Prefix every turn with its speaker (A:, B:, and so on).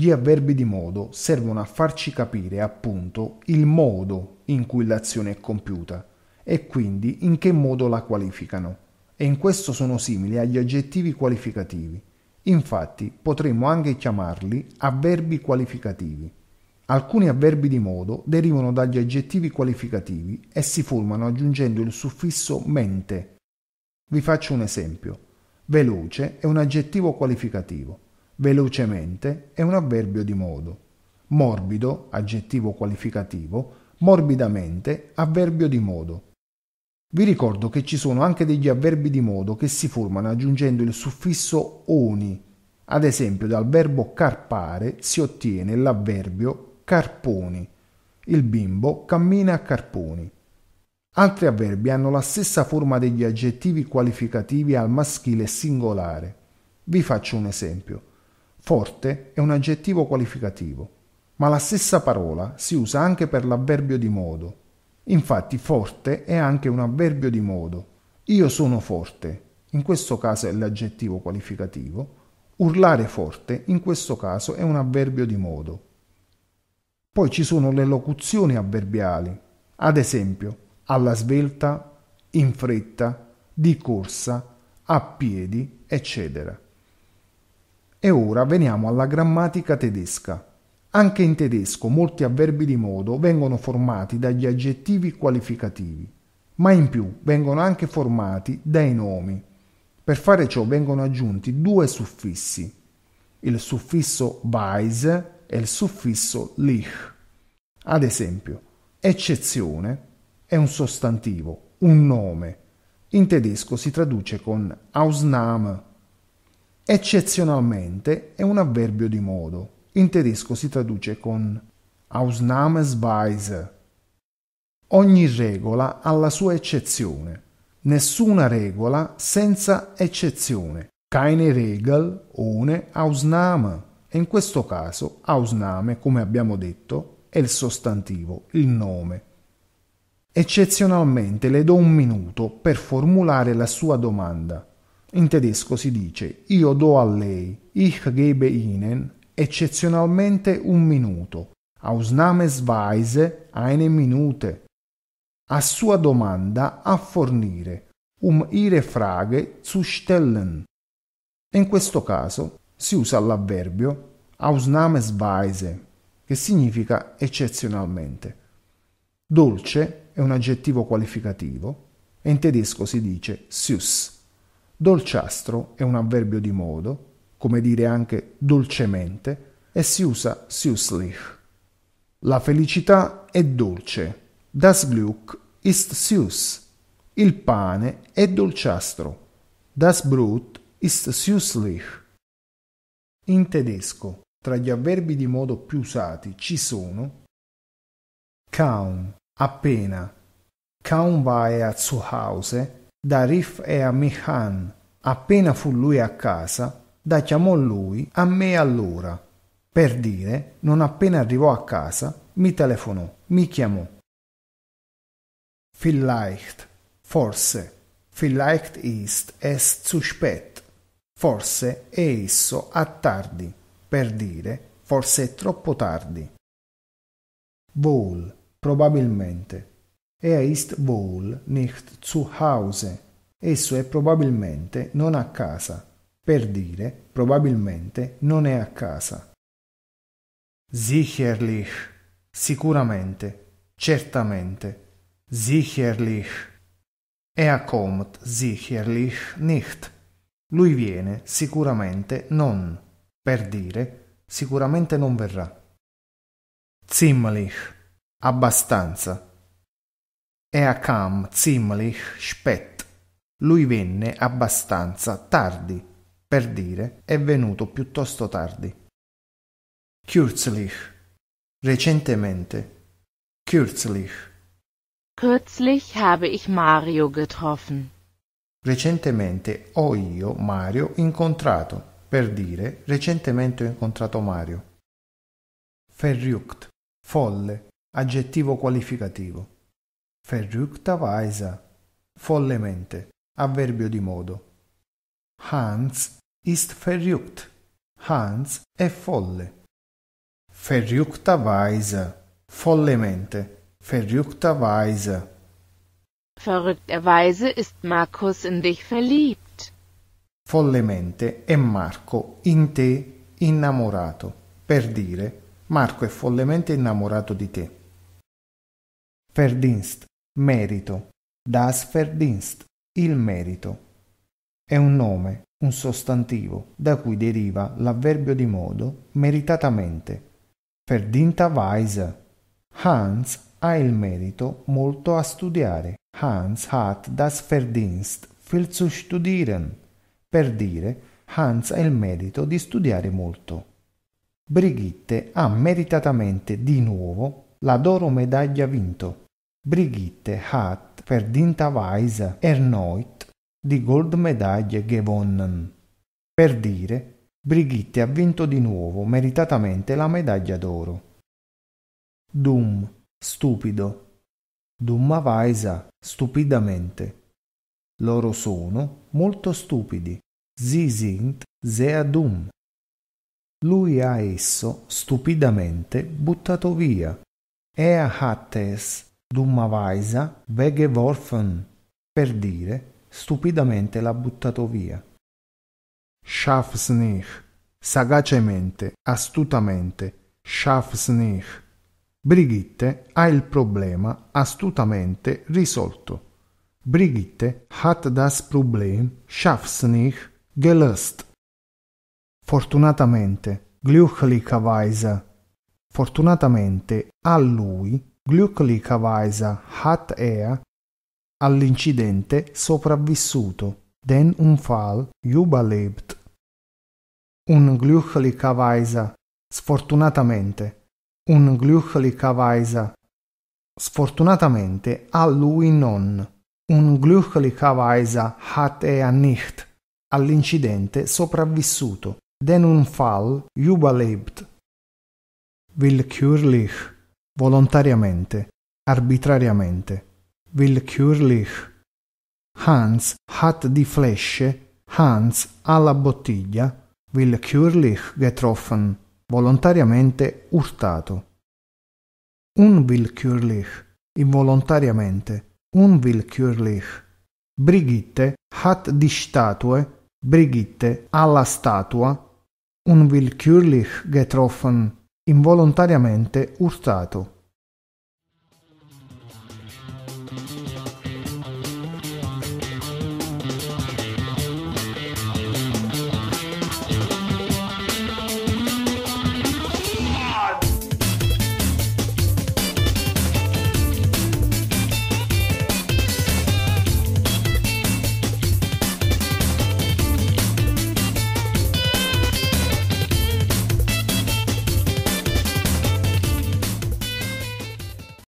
A: Gli avverbi di modo servono a farci capire appunto il modo in cui l'azione è compiuta e quindi in che modo la qualificano. E in questo sono simili agli aggettivi qualificativi. Infatti potremmo anche chiamarli avverbi qualificativi. Alcuni avverbi di modo derivano dagli aggettivi qualificativi e si formano aggiungendo il suffisso mente. Vi faccio un esempio. Veloce è un aggettivo qualificativo velocemente è un avverbio di modo. Morbido, aggettivo qualificativo, morbidamente, avverbio di modo. Vi ricordo che ci sono anche degli avverbi di modo che si formano aggiungendo il suffisso oni. Ad esempio, dal verbo carpare si ottiene l'avverbio carponi. Il bimbo cammina a carponi. Altri avverbi hanno la stessa forma degli aggettivi qualificativi al maschile singolare. Vi faccio un esempio. Forte è un aggettivo qualificativo, ma la stessa parola si usa anche per l'avverbio di modo. Infatti forte è anche un avverbio di modo. Io sono forte, in questo caso è l'aggettivo qualificativo, urlare forte in questo caso è un avverbio di modo. Poi ci sono le locuzioni avverbiali, ad esempio alla svelta, in fretta, di corsa, a piedi, eccetera. E ora veniamo alla grammatica tedesca. Anche in tedesco molti avverbi di modo vengono formati dagli aggettivi qualificativi, ma in più vengono anche formati dai nomi. Per fare ciò vengono aggiunti due suffissi, il suffisso weise e il suffisso lich. Ad esempio, eccezione è un sostantivo, un nome. In tedesco si traduce con Ausnahme Eccezionalmente è un avverbio di modo. In tedesco si traduce con Ausnahmsweise. Ogni regola ha la sua eccezione. Nessuna regola senza eccezione. Keine Regel ohne Ausnahme. E in questo caso Ausnahme, come abbiamo detto, è il sostantivo, il nome. Eccezionalmente le do un minuto per formulare la sua domanda. In tedesco si dice io do a lei, ich gebe Ihnen, eccezionalmente un minuto, ausnahmesweise eine Minute. A sua domanda a fornire, um ihre Frage zu stellen. In questo caso si usa l'avverbio ausnahmesweise, che significa eccezionalmente. Dolce è un aggettivo qualificativo e in tedesco si dice süß. Dolciastro è un avverbio di modo, come dire anche dolcemente, e si usa süßlich. La felicità è dolce. Das Glück ist süß. Il pane è dolciastro. Das Brot ist süßlich. In tedesco, tra gli avverbi di modo più usati ci sono kaum, appena, kaum war er zu Hause, da Rif e a Mihan. Appena fu lui a casa, da chiamò lui a me allora. Per dire, non appena arrivò a casa, mi telefonò, mi chiamò. Vielleicht, forse, vielleicht ist es zu spät, forse è esso a tardi, per dire, forse è troppo tardi. Vol, probabilmente. Er ist wohl nicht zu Hause. Esso è probabilmente non a casa. Per dire probabilmente non è a casa. Sicherlich. Sicuramente. Certamente. Sicherlich. Er kommt sicherlich nicht. Lui viene sicuramente non. Per dire sicuramente non verrà. Ziemlich. Abbastanza Ea kam ziemlich spät. Lui venne abbastanza tardi, per dire è venuto piuttosto tardi. Kürzlich. Recentemente. Kürzlich. Kürzlich habe ich Mario getroffen. Recentemente ho io Mario incontrato, per dire recentemente ho incontrato Mario. Verrückt, folle, aggettivo qualificativo verrückterweise, follemente, avverbio di modo. Hans ist verrückt. Hans è folle. Verrückterweise, follemente, verrückterweise. Verrückterweise ist Markus in dich verliebt. Follemente è Marco in te innamorato, per dire Marco è follemente innamorato di te. Verdienst Merito. Das Verdienst. Il merito. È un nome, un sostantivo, da cui deriva l'avverbio di modo meritatamente. Verdinta Weise. Hans ha il merito molto a studiare. Hans hat das Verdienst viel zu studieren. Per dire, Hans ha il merito di studiare molto. Brigitte ha meritatamente di nuovo la d'oro medaglia vinto. Brigitte hat verdinterweise erneut die Goldmedaille gewonnen. Per dire, Brigitte ha vinto di nuovo meritatamente la medaglia d'oro. Dum, stupido. Dummaweise, stupidamente. Loro sono molto stupidi. Sie sind sehr dumm. Lui ha esso stupidamente buttato via. Er hat es dummaweise weggeworfen, per dire stupidamente l'ha buttato via. Scharfsnich, sagacemente, astutamente, Scharfsnich. Brigitte ha il problema astutamente risolto. Brigitte hat das Problem scharfsnich gelöst. Fortunatamente, glücklicherweise. Fortunatamente a lui glücklicherweise hat er all'incidente sopravvissuto, den Unfall überlebt. glücklicherweise, sfortunatamente, un glücklicherweise, sfortunatamente a lui non. Un glücklicherweise hat er nicht all'incidente sopravvissuto, den Unfall überlebt. Willkürlich volontariamente, arbitrariamente. Willkürlich. Hans hat die Flasche, Hans alla bottiglia, willkürlich getroffen, volontariamente urtato. Unwillkürlich, involontariamente, unwillkürlich. Brigitte hat die Statue, Brigitte alla statua, unwillkürlich getroffen, involontariamente urtato.